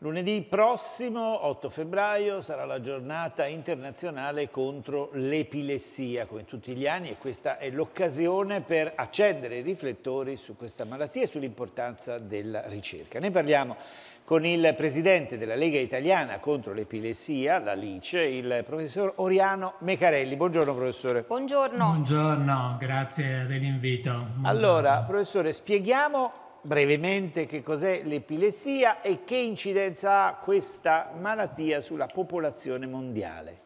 Lunedì prossimo, 8 febbraio, sarà la giornata internazionale contro l'epilessia, come tutti gli anni, e questa è l'occasione per accendere i riflettori su questa malattia e sull'importanza della ricerca. Ne parliamo con il presidente della Lega Italiana contro l'epilessia, la LICE, il professor Oriano Mecarelli. Buongiorno professore. Buongiorno. Buongiorno, grazie dell'invito. Allora, professore, spieghiamo brevemente che cos'è l'epilessia e che incidenza ha questa malattia sulla popolazione mondiale.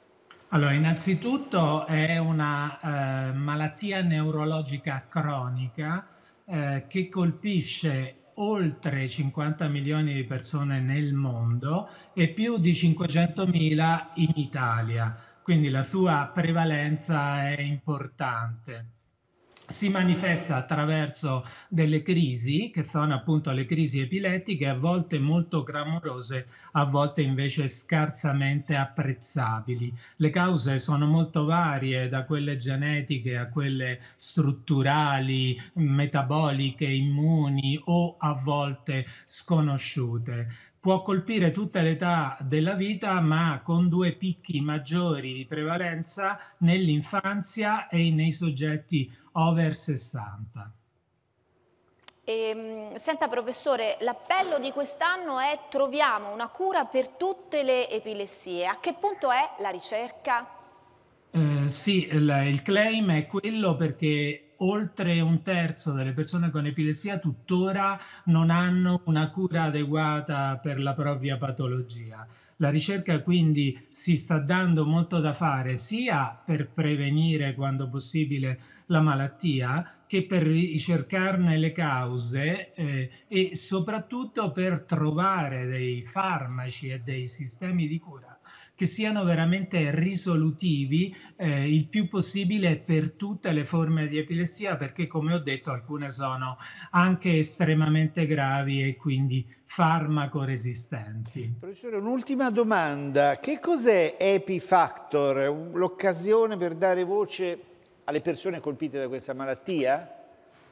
Allora, innanzitutto è una eh, malattia neurologica cronica eh, che colpisce oltre 50 milioni di persone nel mondo e più di 500 mila in Italia, quindi la sua prevalenza è importante si manifesta attraverso delle crisi, che sono appunto le crisi epilettiche, a volte molto clamorose, a volte invece scarsamente apprezzabili. Le cause sono molto varie, da quelle genetiche a quelle strutturali, metaboliche, immuni o a volte sconosciute può colpire tutta l'età della vita, ma con due picchi maggiori di prevalenza nell'infanzia e nei soggetti over 60. E, ehm, senta professore, l'appello di quest'anno è troviamo una cura per tutte le epilessie. A che punto è la ricerca? Eh, sì, il, il claim è quello perché oltre un terzo delle persone con epilessia tuttora non hanno una cura adeguata per la propria patologia. La ricerca quindi si sta dando molto da fare sia per prevenire quando possibile la malattia che per ricercarne le cause eh, e soprattutto per trovare dei farmaci e dei sistemi di cura che siano veramente risolutivi eh, il più possibile per tutte le forme di epilessia, perché come ho detto alcune sono anche estremamente gravi e quindi farmacoresistenti. Professore, un'ultima domanda. Che cos'è Epifactor? L'occasione per dare voce alle persone colpite da questa malattia?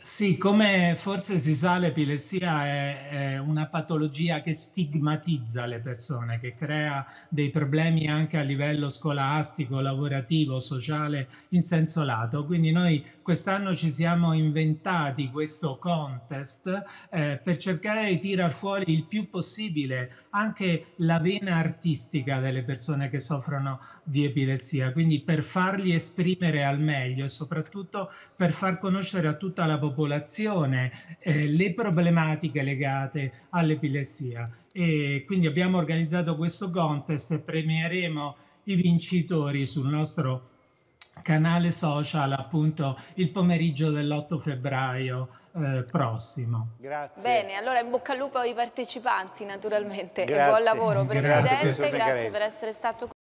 Sì, come forse si sa, l'epilessia è, è, una patologia che stigmatizza le persone, che crea dei problemi anche a livello scolastico, lavorativo, sociale in senso lato. Quindi noi quest'anno ci siamo inventati questo contest eh, per cercare di tirar fuori il più possibile anche la vena artistica delle persone che soffrono di epilessia, quindi per farli esprimere al meglio e soprattutto per far conoscere a tutta la popolazione popolazione eh, le problematiche legate all'epilessia. E quindi abbiamo organizzato questo contest e premieremo i vincitori sul nostro canale social appunto il pomeriggio dell'8 febbraio eh, prossimo. Grazie. Bene, allora in bocca al lupo ai partecipanti naturalmente grazie. e buon lavoro Presidente, grazie, grazie per essere stato qui.